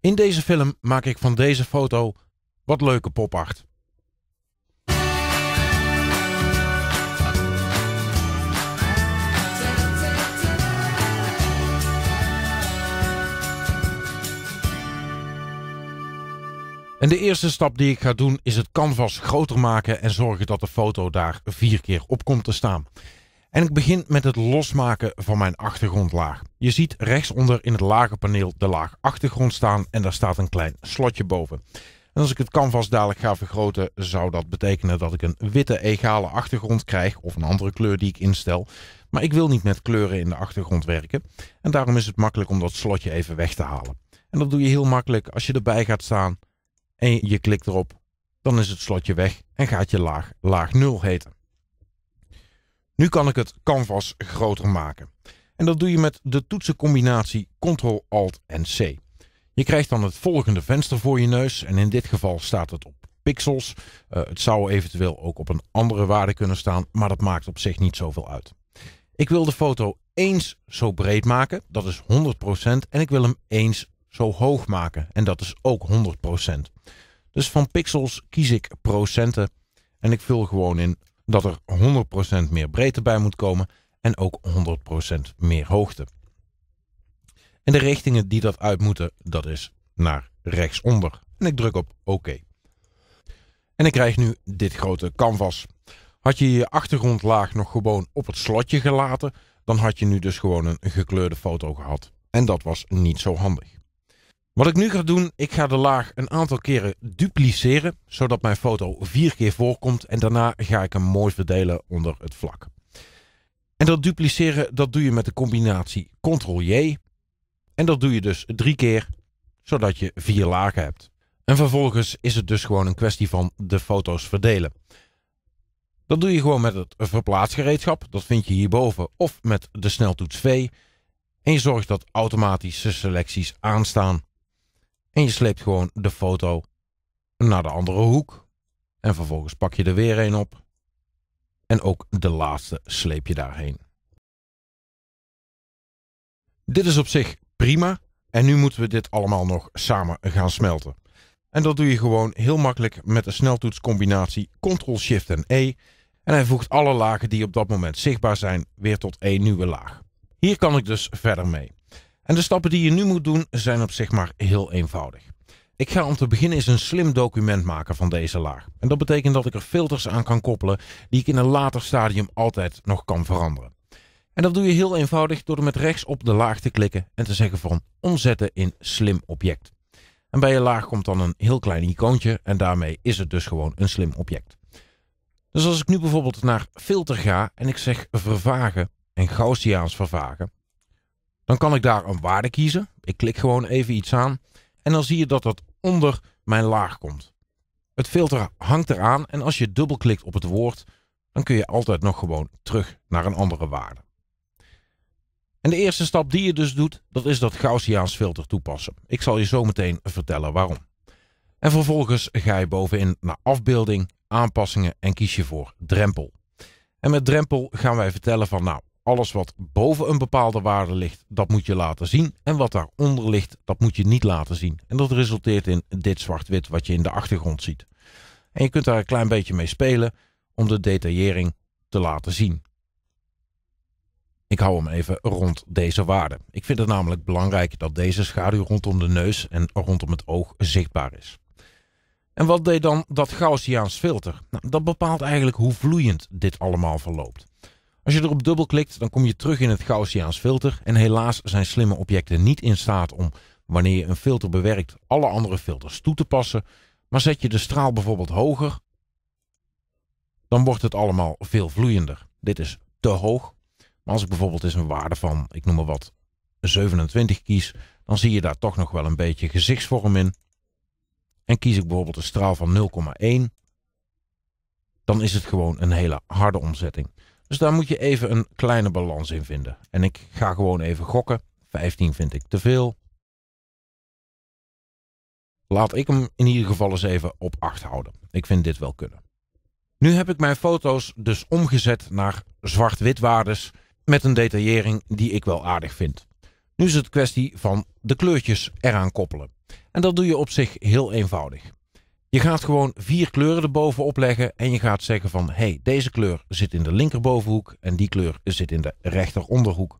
In deze film maak ik van deze foto wat leuke popart. En de eerste stap die ik ga doen is het canvas groter maken en zorgen dat de foto daar vier keer op komt te staan. En ik begin met het losmaken van mijn achtergrondlaag. Je ziet rechtsonder in het lage paneel de laag achtergrond staan en daar staat een klein slotje boven. En als ik het canvas dadelijk ga vergroten, zou dat betekenen dat ik een witte egale achtergrond krijg of een andere kleur die ik instel. Maar ik wil niet met kleuren in de achtergrond werken en daarom is het makkelijk om dat slotje even weg te halen. En dat doe je heel makkelijk als je erbij gaat staan en je klikt erop, dan is het slotje weg en gaat je laag laag 0 heten. Nu kan ik het canvas groter maken. En dat doe je met de toetsencombinatie Ctrl, Alt en C. Je krijgt dan het volgende venster voor je neus en in dit geval staat het op pixels. Eh, het zou eventueel ook op een andere waarde kunnen staan, maar dat maakt op zich niet zoveel uit. Ik wil de foto eens zo breed maken, dat is 100%, en ik wil hem eens zo hoog maken, en dat is ook 100%. Dus van pixels kies ik procenten en ik vul gewoon in dat er 100% meer breedte bij moet komen en ook 100% meer hoogte. En de richtingen die dat uit moeten, dat is naar rechtsonder. En ik druk op OK. En ik krijg nu dit grote canvas. Had je je achtergrondlaag nog gewoon op het slotje gelaten, dan had je nu dus gewoon een gekleurde foto gehad. En dat was niet zo handig. Wat ik nu ga doen, ik ga de laag een aantal keren dupliceren, zodat mijn foto vier keer voorkomt en daarna ga ik hem mooi verdelen onder het vlak. En dat dupliceren, dat doe je met de combinatie Ctrl-J. En dat doe je dus drie keer, zodat je vier lagen hebt. En vervolgens is het dus gewoon een kwestie van de foto's verdelen. Dat doe je gewoon met het verplaatsgereedschap. Dat vind je hierboven. Of met de sneltoets V. En je zorgt dat automatische selecties aanstaan. En je sleept gewoon de foto naar de andere hoek. En vervolgens pak je er weer een op. En ook de laatste sleep je daarheen. Dit is op zich prima en nu moeten we dit allemaal nog samen gaan smelten. En dat doe je gewoon heel makkelijk met de sneltoetscombinatie Ctrl-Shift en E. En hij voegt alle lagen die op dat moment zichtbaar zijn weer tot één nieuwe laag. Hier kan ik dus verder mee. En de stappen die je nu moet doen zijn op zich maar heel eenvoudig. Ik ga om te beginnen eens een slim document maken van deze laag. En dat betekent dat ik er filters aan kan koppelen die ik in een later stadium altijd nog kan veranderen. En dat doe je heel eenvoudig door met rechts op de laag te klikken en te zeggen van omzetten in slim object. En bij je laag komt dan een heel klein icoontje en daarmee is het dus gewoon een slim object. Dus als ik nu bijvoorbeeld naar filter ga en ik zeg vervagen en Gaussiaans vervagen, dan kan ik daar een waarde kiezen. Ik klik gewoon even iets aan en dan zie je dat dat onder mijn laag komt. Het filter hangt eraan en als je dubbelklikt op het woord, dan kun je altijd nog gewoon terug naar een andere waarde. En de eerste stap die je dus doet, dat is dat Gaussiaans filter toepassen. Ik zal je zo meteen vertellen waarom. En vervolgens ga je bovenin naar afbeelding, aanpassingen en kies je voor drempel. En met drempel gaan wij vertellen van nou, alles wat boven een bepaalde waarde ligt, dat moet je laten zien. En wat daaronder ligt, dat moet je niet laten zien. En dat resulteert in dit zwart-wit wat je in de achtergrond ziet. En je kunt daar een klein beetje mee spelen om de detaillering te laten zien. Ik hou hem even rond deze waarde. Ik vind het namelijk belangrijk dat deze schaduw rondom de neus en rondom het oog zichtbaar is. En wat deed dan dat Gaussiaans filter? Nou, dat bepaalt eigenlijk hoe vloeiend dit allemaal verloopt. Als je erop dubbelklikt, dan kom je terug in het Gaussiaans filter en helaas zijn slimme objecten niet in staat om, wanneer je een filter bewerkt, alle andere filters toe te passen. Maar zet je de straal bijvoorbeeld hoger, dan wordt het allemaal veel vloeiender. Dit is te hoog. Maar als ik bijvoorbeeld eens een waarde van, ik noem maar wat, 27 kies, dan zie je daar toch nog wel een beetje gezichtsvorm in. En kies ik bijvoorbeeld een straal van 0,1, dan is het gewoon een hele harde omzetting. Dus daar moet je even een kleine balans in vinden. En ik ga gewoon even gokken. 15 vind ik te veel. Laat ik hem in ieder geval eens even op 8 houden. Ik vind dit wel kunnen. Nu heb ik mijn foto's dus omgezet naar zwart-wit waardes met een detaillering die ik wel aardig vind. Nu is het kwestie van de kleurtjes eraan koppelen. En dat doe je op zich heel eenvoudig. Je gaat gewoon vier kleuren erbovenop leggen en je gaat zeggen van hey, deze kleur zit in de linkerbovenhoek en die kleur zit in de rechteronderhoek.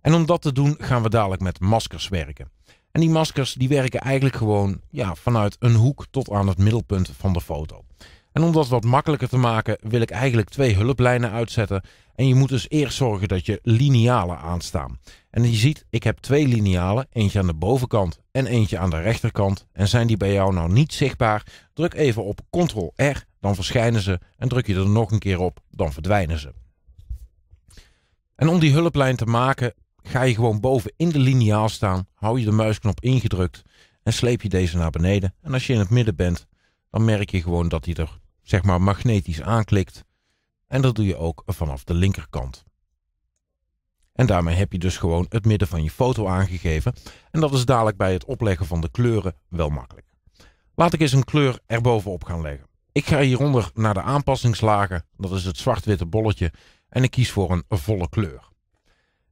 En om dat te doen gaan we dadelijk met maskers werken. En die maskers die werken eigenlijk gewoon ja, vanuit een hoek tot aan het middelpunt van de foto. En om dat wat makkelijker te maken wil ik eigenlijk twee hulplijnen uitzetten. En je moet dus eerst zorgen dat je linealen aanstaan. En je ziet, ik heb twee linealen, eentje aan de bovenkant en eentje aan de rechterkant. En zijn die bij jou nou niet zichtbaar, druk even op Ctrl-R, dan verschijnen ze. En druk je er nog een keer op, dan verdwijnen ze. En om die hulplijn te maken, ga je gewoon boven in de lineaal staan, hou je de muisknop ingedrukt en sleep je deze naar beneden. En als je in het midden bent, dan merk je gewoon dat hij er zeg maar magnetisch aanklikt. En dat doe je ook vanaf de linkerkant. En daarmee heb je dus gewoon het midden van je foto aangegeven. En dat is dadelijk bij het opleggen van de kleuren wel makkelijk. Laat ik eens een kleur erbovenop gaan leggen. Ik ga hieronder naar de aanpassingslagen. Dat is het zwart-witte bolletje. En ik kies voor een volle kleur.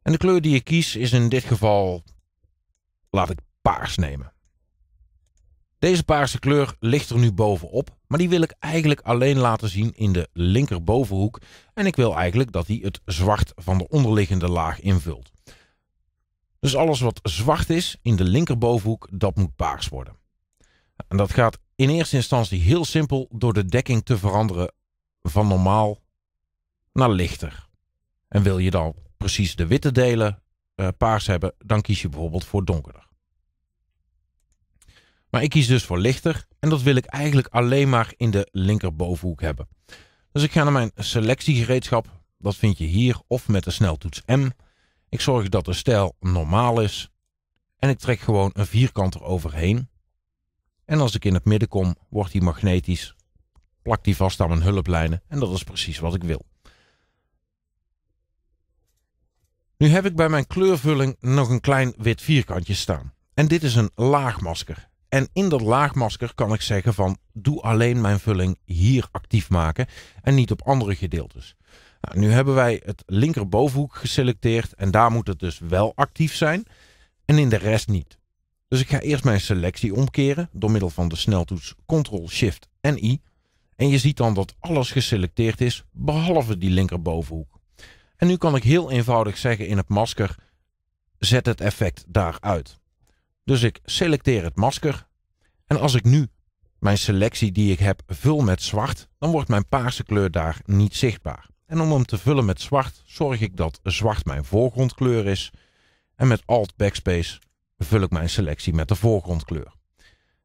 En de kleur die ik kies is in dit geval... Laat ik paars nemen. Deze paarse kleur ligt er nu bovenop, maar die wil ik eigenlijk alleen laten zien in de linkerbovenhoek. En ik wil eigenlijk dat hij het zwart van de onderliggende laag invult. Dus alles wat zwart is in de linkerbovenhoek, dat moet paars worden. En dat gaat in eerste instantie heel simpel door de dekking te veranderen van normaal naar lichter. En wil je dan precies de witte delen eh, paars hebben, dan kies je bijvoorbeeld voor donkerder. Maar ik kies dus voor lichter en dat wil ik eigenlijk alleen maar in de linkerbovenhoek hebben. Dus ik ga naar mijn selectiegereedschap. Dat vind je hier of met de sneltoets M. Ik zorg dat de stijl normaal is. En ik trek gewoon een vierkant eroverheen. En als ik in het midden kom, wordt die magnetisch. Plak die vast aan mijn hulplijnen. En dat is precies wat ik wil. Nu heb ik bij mijn kleurvulling nog een klein wit vierkantje staan. En dit is een laagmasker. En in dat laagmasker kan ik zeggen van doe alleen mijn vulling hier actief maken en niet op andere gedeeltes. Nou, nu hebben wij het linkerbovenhoek geselecteerd en daar moet het dus wel actief zijn en in de rest niet. Dus ik ga eerst mijn selectie omkeren door middel van de sneltoets Ctrl Shift en I. En je ziet dan dat alles geselecteerd is behalve die linkerbovenhoek. En nu kan ik heel eenvoudig zeggen in het masker zet het effect daaruit. Dus ik selecteer het masker. En als ik nu mijn selectie die ik heb vul met zwart, dan wordt mijn paarse kleur daar niet zichtbaar. En om hem te vullen met zwart, zorg ik dat zwart mijn voorgrondkleur is. En met Alt Backspace vul ik mijn selectie met de voorgrondkleur.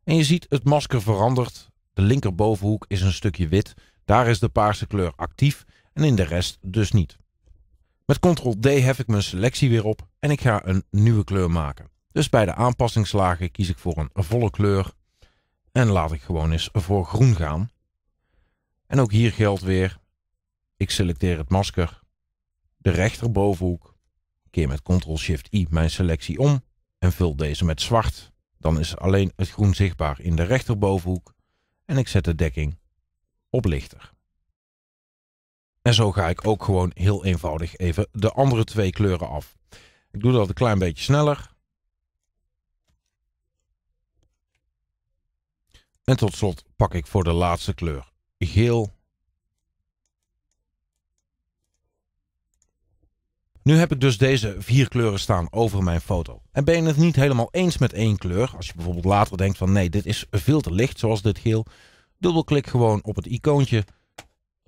En je ziet het masker verandert. De linkerbovenhoek is een stukje wit. Daar is de paarse kleur actief en in de rest dus niet. Met Ctrl D hef ik mijn selectie weer op en ik ga een nieuwe kleur maken. Dus bij de aanpassingslagen kies ik voor een volle kleur en laat ik gewoon eens voor groen gaan. En ook hier geldt weer, ik selecteer het masker, de rechterbovenhoek, keer met Ctrl-Shift-I mijn selectie om en vul deze met zwart. Dan is alleen het groen zichtbaar in de rechterbovenhoek en ik zet de dekking op lichter. En zo ga ik ook gewoon heel eenvoudig even de andere twee kleuren af. Ik doe dat een klein beetje sneller. En tot slot pak ik voor de laatste kleur geel. Nu heb ik dus deze vier kleuren staan over mijn foto. En ben je het niet helemaal eens met één kleur, als je bijvoorbeeld later denkt van nee, dit is veel te licht zoals dit geel, dubbelklik gewoon op het icoontje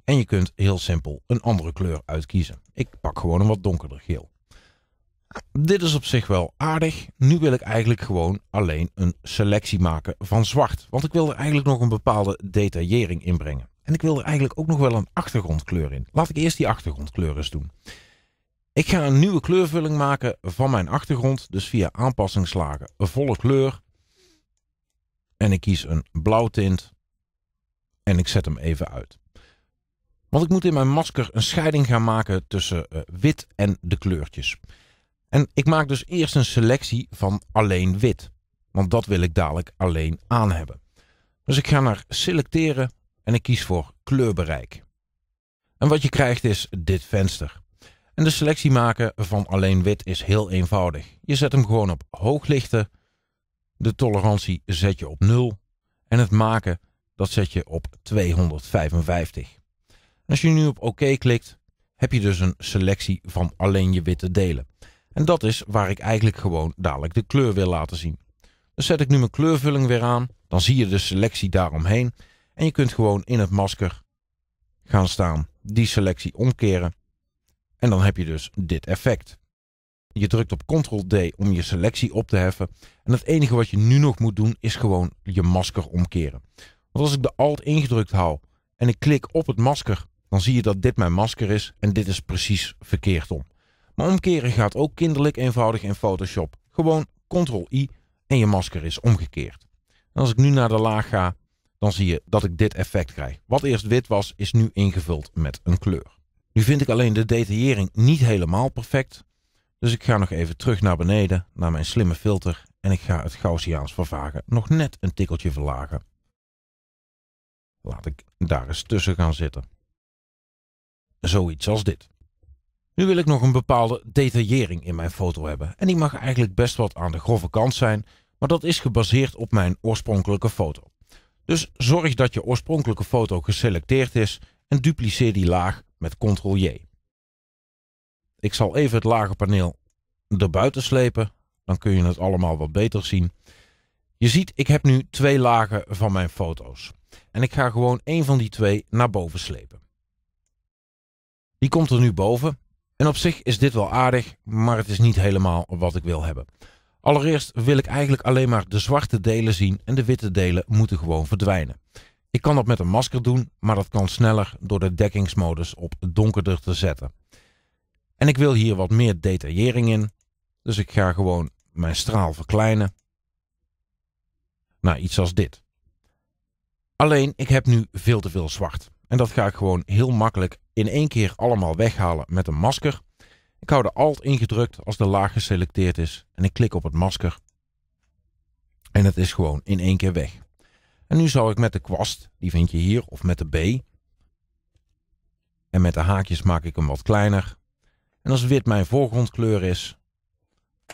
en je kunt heel simpel een andere kleur uitkiezen. Ik pak gewoon een wat donkerder geel. Dit is op zich wel aardig. Nu wil ik eigenlijk gewoon alleen een selectie maken van zwart. Want ik wil er eigenlijk nog een bepaalde detaillering in brengen. En ik wil er eigenlijk ook nog wel een achtergrondkleur in. Laat ik eerst die achtergrondkleur eens doen. Ik ga een nieuwe kleurvulling maken van mijn achtergrond. Dus via aanpassingslagen volle kleur. En ik kies een blauw tint. En ik zet hem even uit. Want ik moet in mijn masker een scheiding gaan maken tussen eh, wit en de kleurtjes. En ik maak dus eerst een selectie van alleen wit. Want dat wil ik dadelijk alleen aan hebben. Dus ik ga naar selecteren en ik kies voor kleurbereik. En wat je krijgt is dit venster. En de selectie maken van alleen wit is heel eenvoudig. Je zet hem gewoon op hooglichten, De tolerantie zet je op 0. En het maken, dat zet je op 255. als je nu op oké OK klikt, heb je dus een selectie van alleen je witte delen. En dat is waar ik eigenlijk gewoon dadelijk de kleur wil laten zien. Dus zet ik nu mijn kleurvulling weer aan. Dan zie je de selectie daaromheen. En je kunt gewoon in het masker gaan staan. Die selectie omkeren. En dan heb je dus dit effect. Je drukt op Ctrl-D om je selectie op te heffen. En het enige wat je nu nog moet doen is gewoon je masker omkeren. Want als ik de Alt ingedrukt hou en ik klik op het masker, dan zie je dat dit mijn masker is en dit is precies verkeerd om. Maar omkeren gaat ook kinderlijk eenvoudig in Photoshop. Gewoon Ctrl-I en je masker is omgekeerd. En als ik nu naar de laag ga, dan zie je dat ik dit effect krijg. Wat eerst wit was, is nu ingevuld met een kleur. Nu vind ik alleen de detaillering niet helemaal perfect. Dus ik ga nog even terug naar beneden, naar mijn slimme filter. En ik ga het Gaussiaans vervagen nog net een tikkeltje verlagen. Laat ik daar eens tussen gaan zitten. Zoiets als dit. Nu wil ik nog een bepaalde detaillering in mijn foto hebben en die mag eigenlijk best wat aan de grove kant zijn, maar dat is gebaseerd op mijn oorspronkelijke foto. Dus zorg dat je oorspronkelijke foto geselecteerd is en dupliceer die laag met Ctrl-J. Ik zal even het lagenpaneel erbuiten slepen, dan kun je het allemaal wat beter zien. Je ziet, ik heb nu twee lagen van mijn foto's. En ik ga gewoon één van die twee naar boven slepen. Die komt er nu boven en op zich is dit wel aardig, maar het is niet helemaal wat ik wil hebben. Allereerst wil ik eigenlijk alleen maar de zwarte delen zien en de witte delen moeten gewoon verdwijnen. Ik kan dat met een masker doen, maar dat kan sneller door de dekkingsmodus op donkerder te zetten. En ik wil hier wat meer detaillering in, dus ik ga gewoon mijn straal verkleinen. naar iets als dit. Alleen, ik heb nu veel te veel zwart. En dat ga ik gewoon heel makkelijk in één keer allemaal weghalen met een masker. Ik hou de Alt ingedrukt als de laag geselecteerd is en ik klik op het masker. En het is gewoon in één keer weg. En nu zou ik met de kwast, die vind je hier, of met de B. En met de haakjes maak ik hem wat kleiner. En als wit mijn voorgrondkleur is,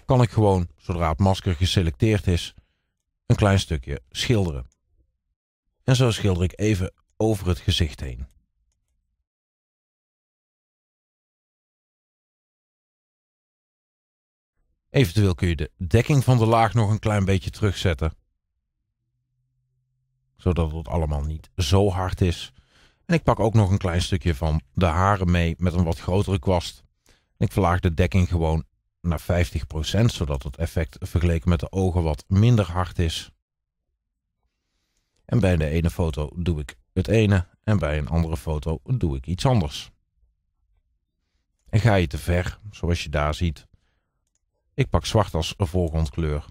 kan ik gewoon, zodra het masker geselecteerd is, een klein stukje schilderen. En zo schilder ik even over het gezicht heen. Eventueel kun je de dekking van de laag nog een klein beetje terugzetten. Zodat het allemaal niet zo hard is. En ik pak ook nog een klein stukje van de haren mee met een wat grotere kwast. Ik verlaag de dekking gewoon naar 50%, zodat het effect vergeleken met de ogen wat minder hard is. En bij de ene foto doe ik het ene en bij een andere foto doe ik iets anders. En ga je te ver, zoals je daar ziet, ik pak zwart als voorgrondkleur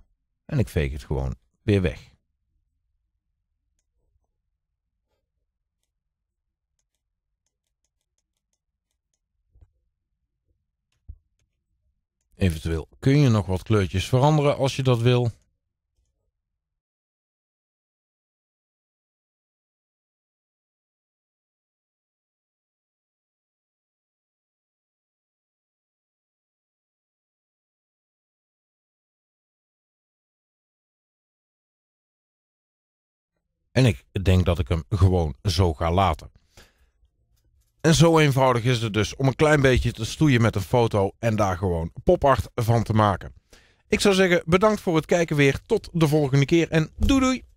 en ik veeg het gewoon weer weg. Eventueel kun je nog wat kleurtjes veranderen als je dat wil. En ik denk dat ik hem gewoon zo ga laten. En zo eenvoudig is het dus om een klein beetje te stoeien met een foto en daar gewoon popart van te maken. Ik zou zeggen bedankt voor het kijken weer. Tot de volgende keer en doei doei!